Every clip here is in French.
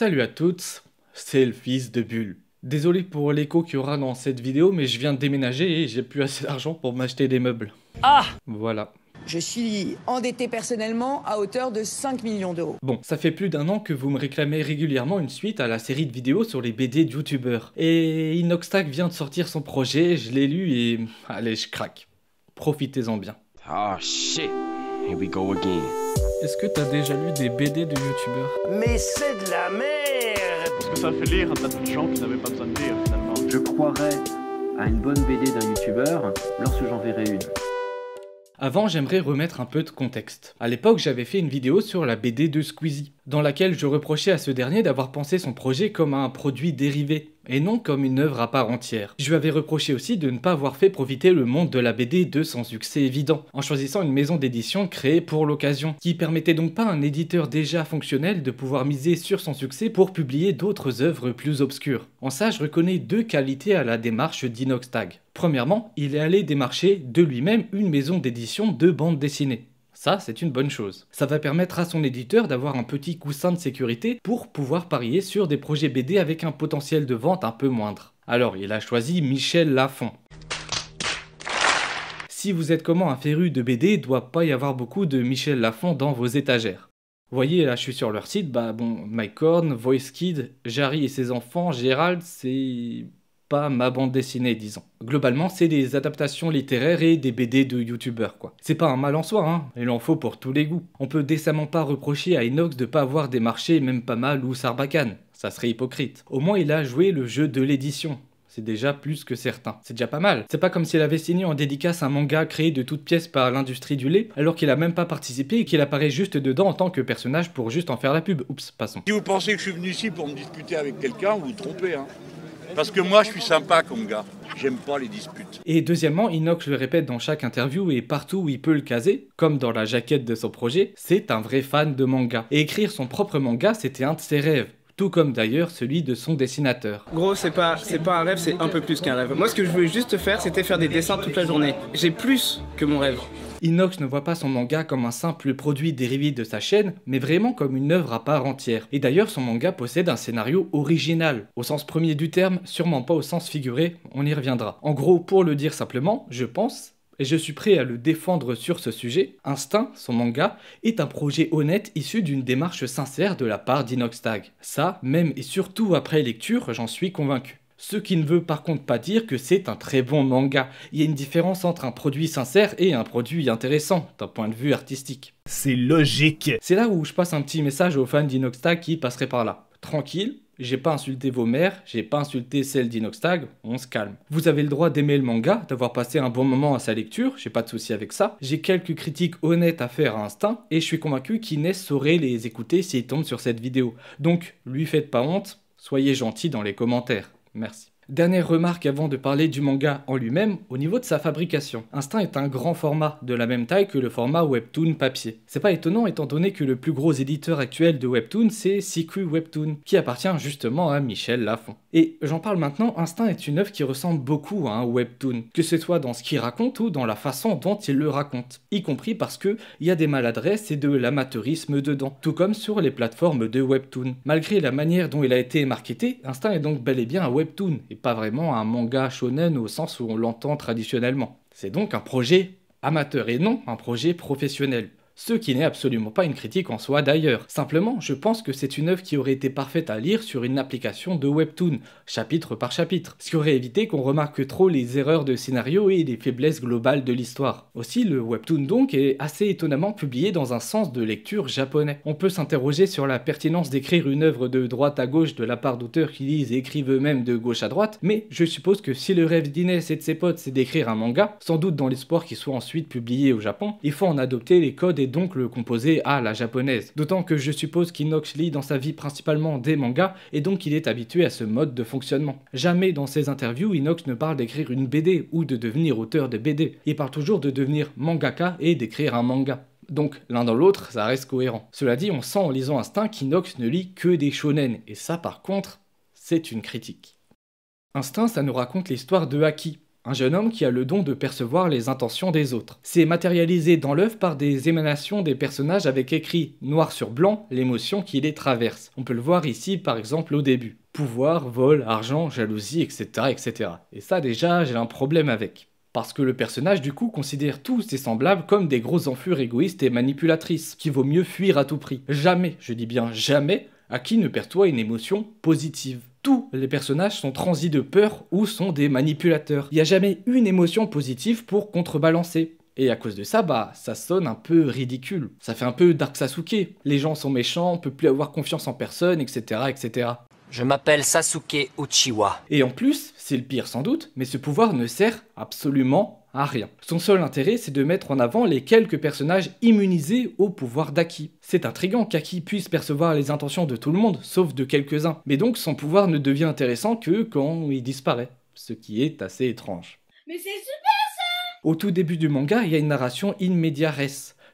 Salut à toutes, c'est le fils de Bulle. Désolé pour l'écho qu'il y aura dans cette vidéo, mais je viens de déménager et j'ai plus assez d'argent pour m'acheter des meubles. Ah Voilà. Je suis endetté personnellement à hauteur de 5 millions d'euros. Bon, ça fait plus d'un an que vous me réclamez régulièrement une suite à la série de vidéos sur les BD de youtubeurs. Et Inoxtag vient de sortir son projet, je l'ai lu et... Allez, je craque. Profitez-en bien. Ah shit, here we go again. Est-ce que t'as déjà lu des BD de youtubeurs Mais c'est de la merde Parce que ça fait lire un tas de gens qui n'avaient pas besoin de lire finalement. Je croirais à une bonne BD d'un youtubeur avant, j'aimerais remettre un peu de contexte. À l'époque, j'avais fait une vidéo sur la BD de Squeezie, dans laquelle je reprochais à ce dernier d'avoir pensé son projet comme un produit dérivé, et non comme une œuvre à part entière. Je lui avais reproché aussi de ne pas avoir fait profiter le monde de la BD de son succès évident, en choisissant une maison d'édition créée pour l'occasion, qui permettait donc pas à un éditeur déjà fonctionnel de pouvoir miser sur son succès pour publier d'autres œuvres plus obscures. En ça, je reconnais deux qualités à la démarche d'Inoxtag. Premièrement, il est allé démarcher de lui-même une maison d'édition de bande dessinée. Ça, c'est une bonne chose. Ça va permettre à son éditeur d'avoir un petit coussin de sécurité pour pouvoir parier sur des projets BD avec un potentiel de vente un peu moindre. Alors, il a choisi Michel Lafon. Si vous êtes comment un féru de BD, il doit pas y avoir beaucoup de Michel Lafon dans vos étagères. Vous Voyez, là, je suis sur leur site, bah bon, Mike Horn, Voice Kid, Jarry et ses enfants, Gérald, c'est pas ma bande dessinée, disons. Globalement, c'est des adaptations littéraires et des BD de youtubeurs, quoi. C'est pas un mal en soi, hein, il en faut pour tous les goûts. On peut décemment pas reprocher à Inox de pas avoir des marchés même pas mal ou Sarbacane, ça serait hypocrite. Au moins, il a joué le jeu de l'édition, c'est déjà plus que certain. C'est déjà pas mal. C'est pas comme s'il avait signé en dédicace un manga créé de toutes pièces par l'industrie du lait, alors qu'il a même pas participé et qu'il apparaît juste dedans en tant que personnage pour juste en faire la pub. Oups, passons. Si vous pensez que je suis venu ici pour me discuter avec quelqu'un, vous vous trompez, hein. Parce que moi, je suis sympa comme gars. J'aime pas les disputes. Et deuxièmement, Inox le répète dans chaque interview et partout où il peut le caser, comme dans la jaquette de son projet, c'est un vrai fan de manga. écrire son propre manga, c'était un de ses rêves tout comme d'ailleurs celui de son dessinateur. Gros, c'est pas, c'est pas un rêve, c'est un peu plus qu'un rêve. Moi, ce que je voulais juste faire, c'était faire des dessins toute la journée. J'ai plus que mon rêve. Inox ne voit pas son manga comme un simple produit dérivé de sa chaîne, mais vraiment comme une œuvre à part entière. Et d'ailleurs, son manga possède un scénario original, au sens premier du terme, sûrement pas au sens figuré, on y reviendra. En gros, pour le dire simplement, je pense et je suis prêt à le défendre sur ce sujet, Instinct, son manga, est un projet honnête issu d'une démarche sincère de la part d'Inox Tag. Ça, même et surtout après lecture, j'en suis convaincu. Ce qui ne veut par contre pas dire que c'est un très bon manga. Il y a une différence entre un produit sincère et un produit intéressant, d'un point de vue artistique. C'est logique. C'est là où je passe un petit message aux fans d'Inoxtag qui passeraient par là. Tranquille, j'ai pas insulté vos mères, j'ai pas insulté celle d'Inoxtag, on se calme. Vous avez le droit d'aimer le manga, d'avoir passé un bon moment à sa lecture, j'ai pas de souci avec ça. J'ai quelques critiques honnêtes à faire à Instinct, et je suis convaincu qu'Inès saurait les écouter s'il tombe sur cette vidéo. Donc, lui faites pas honte, soyez gentil dans les commentaires. Merci. Dernière remarque avant de parler du manga en lui-même, au niveau de sa fabrication. Instinct est un grand format, de la même taille que le format webtoon papier. C'est pas étonnant étant donné que le plus gros éditeur actuel de webtoon c'est CQ Webtoon, qui appartient justement à Michel Lafont. Et j'en parle maintenant, Instinct est une œuvre qui ressemble beaucoup à un webtoon, que ce soit dans ce qu'il raconte ou dans la façon dont il le raconte, y compris parce que il y a des maladresses et de l'amateurisme dedans, tout comme sur les plateformes de webtoon. Malgré la manière dont il a été marketé, Instinct est donc bel et bien un webtoon, pas vraiment un manga shonen au sens où on l'entend traditionnellement. C'est donc un projet amateur et non un projet professionnel ce qui n'est absolument pas une critique en soi d'ailleurs. Simplement, je pense que c'est une œuvre qui aurait été parfaite à lire sur une application de Webtoon, chapitre par chapitre, ce qui aurait évité qu'on remarque trop les erreurs de scénario et les faiblesses globales de l'histoire. Aussi, le Webtoon donc est assez étonnamment publié dans un sens de lecture japonais. On peut s'interroger sur la pertinence d'écrire une œuvre de droite à gauche de la part d'auteurs qui lisent et écrivent eux-mêmes de gauche à droite, mais je suppose que si le rêve d'Inès et de ses potes c'est d'écrire un manga, sans doute dans l'espoir qu'il soit ensuite publié au Japon, il faut en adopter les codes et donc le composer à la japonaise. D'autant que je suppose qu'Inox lit dans sa vie principalement des mangas et donc il est habitué à ce mode de fonctionnement. Jamais dans ses interviews, Inox ne parle d'écrire une BD ou de devenir auteur de BD. Il parle toujours de devenir mangaka et d'écrire un manga. Donc l'un dans l'autre, ça reste cohérent. Cela dit, on sent en lisant Instinct qu'Inox ne lit que des shonen, et ça par contre, c'est une critique. Instinct, ça nous raconte l'histoire de Haki, un jeune homme qui a le don de percevoir les intentions des autres. C'est matérialisé dans l'œuvre par des émanations des personnages avec écrit noir sur blanc l'émotion qui les traverse. On peut le voir ici par exemple au début. Pouvoir, vol, argent, jalousie, etc. etc. Et ça déjà j'ai un problème avec. Parce que le personnage du coup considère tous ses semblables comme des gros enfures égoïstes et manipulatrices, qui vaut mieux fuir à tout prix. Jamais, je dis bien jamais, à qui ne perçoit une émotion positive les personnages sont transis de peur ou sont des manipulateurs. Il n'y a jamais une émotion positive pour contrebalancer. Et à cause de ça, bah, ça sonne un peu ridicule. Ça fait un peu Dark Sasuke. Les gens sont méchants, on peut plus avoir confiance en personne, etc., etc. Je m'appelle Sasuke Uchiwa. Et en plus, c'est le pire sans doute, mais ce pouvoir ne sert absolument rien. Son seul intérêt, c'est de mettre en avant les quelques personnages immunisés au pouvoir d'Aki. C'est intriguant qu'Aki puisse percevoir les intentions de tout le monde, sauf de quelques-uns. Mais donc son pouvoir ne devient intéressant que quand il disparaît, ce qui est assez étrange. Mais c'est super ça Au tout début du manga, il y a une narration in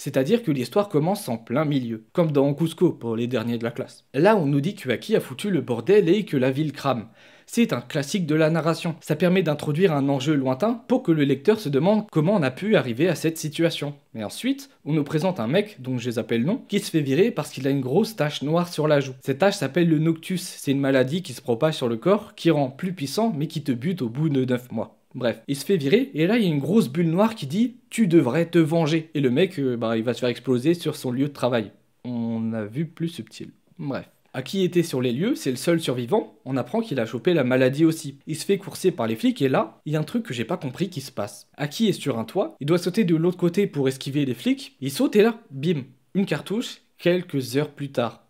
c'est-à-dire que l'histoire commence en plein milieu, comme dans Cusco pour les derniers de la classe. Là, on nous dit que Aki a foutu le bordel et que la ville crame. C'est un classique de la narration. Ça permet d'introduire un enjeu lointain pour que le lecteur se demande comment on a pu arriver à cette situation. Mais ensuite, on nous présente un mec, dont je les appelle nom, qui se fait virer parce qu'il a une grosse tache noire sur la joue. Cette tache s'appelle le noctus, c'est une maladie qui se propage sur le corps, qui rend plus puissant mais qui te bute au bout de 9 mois. Bref, il se fait virer et là il y a une grosse bulle noire qui dit tu devrais te venger et le mec euh, bah, il va se faire exploser sur son lieu de travail. On a vu plus subtil. Bref. À qui était sur les lieux, c'est le seul survivant, on apprend qu'il a chopé la maladie aussi. Il se fait courser par les flics et là, il y a un truc que j'ai pas compris qui se passe. Aki est sur un toit, il doit sauter de l'autre côté pour esquiver les flics, il saute et là, bim, une cartouche, quelques heures plus tard.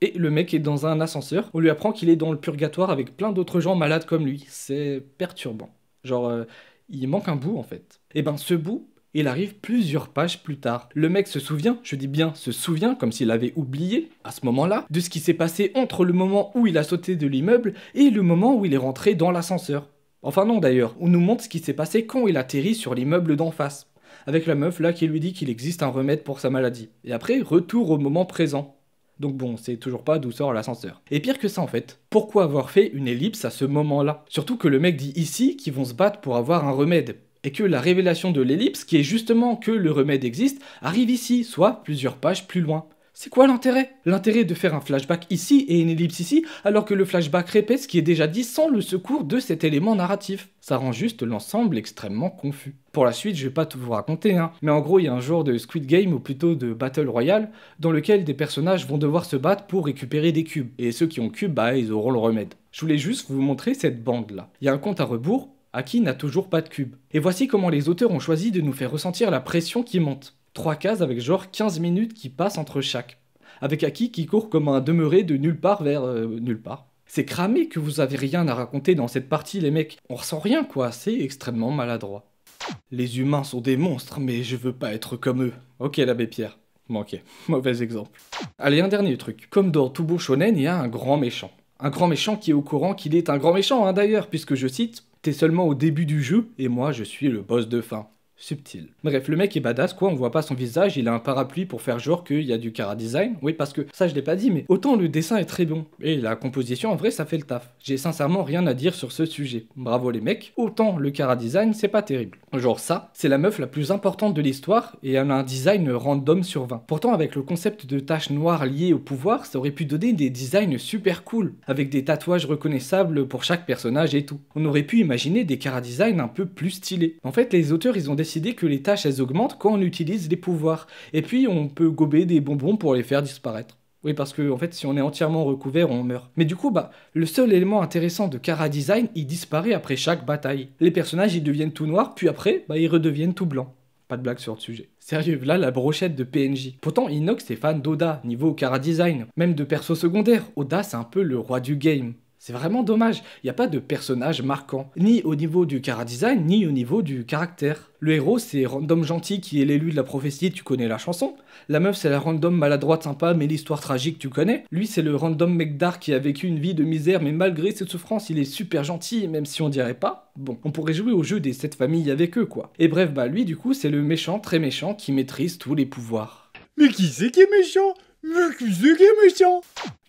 Et le mec est dans un ascenseur, on lui apprend qu'il est dans le purgatoire avec plein d'autres gens malades comme lui, c'est perturbant. Genre, euh, il manque un bout en fait. Et eh ben ce bout, il arrive plusieurs pages plus tard. Le mec se souvient, je dis bien se souvient, comme s'il avait oublié, à ce moment-là, de ce qui s'est passé entre le moment où il a sauté de l'immeuble et le moment où il est rentré dans l'ascenseur. Enfin non d'ailleurs, on nous montre ce qui s'est passé quand il atterrit sur l'immeuble d'en face, avec la meuf là qui lui dit qu'il existe un remède pour sa maladie. Et après, retour au moment présent. Donc bon, c'est toujours pas d'où sort l'ascenseur. Et pire que ça en fait, pourquoi avoir fait une ellipse à ce moment-là Surtout que le mec dit ici qu'ils vont se battre pour avoir un remède. Et que la révélation de l'ellipse, qui est justement que le remède existe, arrive ici, soit plusieurs pages plus loin. C'est quoi l'intérêt L'intérêt de faire un flashback ici et une ellipse ici, alors que le flashback répète ce qui est déjà dit sans le secours de cet élément narratif. Ça rend juste l'ensemble extrêmement confus. Pour la suite, je vais pas tout vous raconter, hein, mais en gros, il y a un genre de Squid Game ou plutôt de Battle Royale dans lequel des personnages vont devoir se battre pour récupérer des cubes. Et ceux qui ont cubes bah ils auront le remède. Je voulais juste vous montrer cette bande là. Il y a un compte à rebours, à qui n'a toujours pas de cube. Et voici comment les auteurs ont choisi de nous faire ressentir la pression qui monte. Trois cases avec genre 15 minutes qui passent entre chaque. Avec Aki qui court comme un demeuré de nulle part vers euh, nulle part. C'est cramé que vous avez rien à raconter dans cette partie, les mecs. On ressent rien, quoi. C'est extrêmement maladroit. Les humains sont des monstres, mais je veux pas être comme eux. Ok, l'abbé Pierre. manqué. Mauvais exemple. Allez, un dernier truc. Comme dans tout shonen, il y a un grand méchant. Un grand méchant qui est au courant qu'il est un grand méchant, hein, d'ailleurs, puisque je cite T'es seulement au début du jeu, et moi je suis le boss de fin subtil. Bref, le mec est badass, quoi, on voit pas son visage, il a un parapluie pour faire genre qu'il y a du cara design. Oui, parce que ça, je l'ai pas dit, mais autant le dessin est très bon. Et la composition, en vrai, ça fait le taf. J'ai sincèrement rien à dire sur ce sujet. Bravo les mecs. Autant le cara design, c'est pas terrible. Genre, ça, c'est la meuf la plus importante de l'histoire et elle a un design random sur 20. Pourtant, avec le concept de tâches noires liées au pouvoir, ça aurait pu donner des designs super cool, avec des tatouages reconnaissables pour chaque personnage et tout. On aurait pu imaginer des cara design un peu plus stylés. En fait, les auteurs, ils ont décidé que les tâches, elles augmentent quand on utilise les pouvoirs. Et puis, on peut gober des bonbons pour les faire disparaître. Oui, parce que en fait, si on est entièrement recouvert, on meurt. Mais du coup, bah, le seul élément intéressant de Kara Design, il disparaît après chaque bataille. Les personnages, ils deviennent tout noirs, puis après, bah, ils redeviennent tout blancs. Pas de blague sur le sujet. Sérieux, là la brochette de PNJ. Pourtant, Inox est fan d'Oda, niveau Kara Design, même de perso secondaire. Oda, c'est un peu le roi du game. C'est vraiment dommage, il n'y a pas de personnage marquant, ni au niveau du chara-design, ni au niveau du caractère. Le héros, c'est Random Gentil qui est l'élu de la prophétie, tu connais la chanson. La meuf, c'est la Random maladroite sympa, mais l'histoire tragique, tu connais. Lui, c'est le Random mec qui a vécu une vie de misère, mais malgré cette souffrance, il est super gentil, même si on dirait pas. Bon, on pourrait jouer au jeu des sept familles avec eux, quoi. Et bref, bah lui, du coup, c'est le méchant, très méchant, qui maîtrise tous les pouvoirs. Mais qui c'est qui est méchant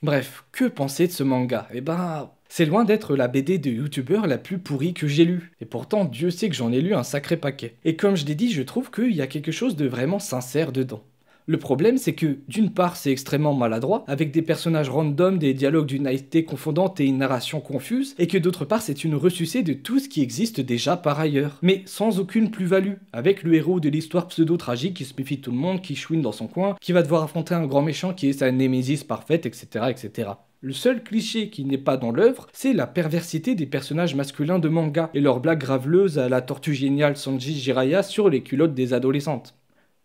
Bref, que penser de ce manga Eh ben, c'est loin d'être la BD de youtubeur la plus pourrie que j'ai lue, et pourtant Dieu sait que j'en ai lu un sacré paquet. Et comme je l'ai dit, je trouve qu'il y a quelque chose de vraiment sincère dedans. Le problème, c'est que d'une part, c'est extrêmement maladroit, avec des personnages random, des dialogues d'une naïveté confondante et une narration confuse, et que d'autre part, c'est une ressucée de tout ce qui existe déjà par ailleurs, mais sans aucune plus-value, avec le héros de l'histoire pseudo-tragique qui se méfie tout le monde, qui chouine dans son coin, qui va devoir affronter un grand méchant qui est sa némésis parfaite, etc. etc. Le seul cliché qui n'est pas dans l'œuvre, c'est la perversité des personnages masculins de manga et leurs blagues graveleuses à la tortue géniale Sanji Jiraiya sur les culottes des adolescentes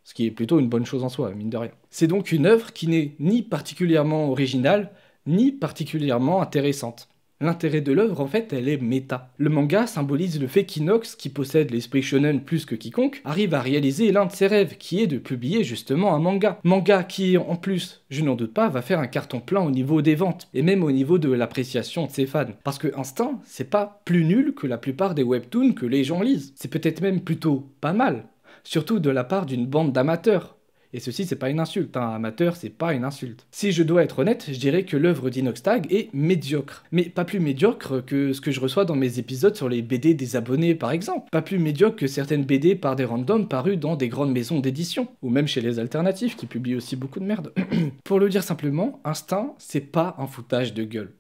ce qui est plutôt une bonne chose en soi, mine de rien. C'est donc une œuvre qui n'est ni particulièrement originale, ni particulièrement intéressante. L'intérêt de l'œuvre, en fait, elle est méta. Le manga symbolise le fait qu'Inox, qui possède l'esprit shonen plus que quiconque, arrive à réaliser l'un de ses rêves, qui est de publier justement un manga. Manga qui, en plus, je n'en doute pas, va faire un carton plein au niveau des ventes, et même au niveau de l'appréciation de ses fans. Parce que Instinct, c'est pas plus nul que la plupart des webtoons que les gens lisent. C'est peut-être même plutôt pas mal surtout de la part d'une bande d'amateurs. Et ceci, c'est pas une insulte, un hein. amateur, c'est pas une insulte. Si je dois être honnête, je dirais que l'œuvre d'Inoxtag est médiocre. Mais pas plus médiocre que ce que je reçois dans mes épisodes sur les BD des abonnés, par exemple. Pas plus médiocre que certaines BD par des randoms parues dans des grandes maisons d'édition. Ou même chez les Alternatives qui publient aussi beaucoup de merde. Pour le dire simplement, Instinct, c'est pas un foutage de gueule.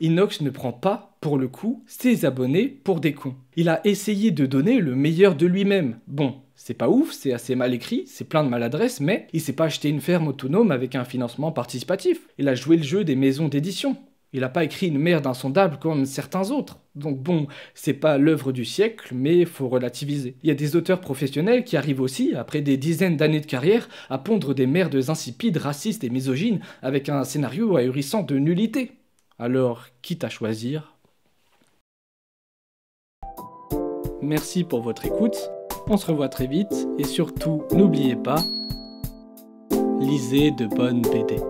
Inox ne prend pas, pour le coup, ses abonnés pour des cons. Il a essayé de donner le meilleur de lui-même. Bon, c'est pas ouf, c'est assez mal écrit, c'est plein de maladresses, mais il s'est pas acheté une ferme autonome avec un financement participatif. Il a joué le jeu des maisons d'édition. Il n'a pas écrit une merde insondable comme certains autres. Donc bon, c'est pas l'œuvre du siècle, mais faut relativiser. Il y a des auteurs professionnels qui arrivent aussi, après des dizaines d'années de carrière, à pondre des merdes insipides, racistes et misogynes avec un scénario ahurissant de nullité. Alors, quitte à choisir. Merci pour votre écoute. On se revoit très vite et surtout, n'oubliez pas, lisez de bonnes BD.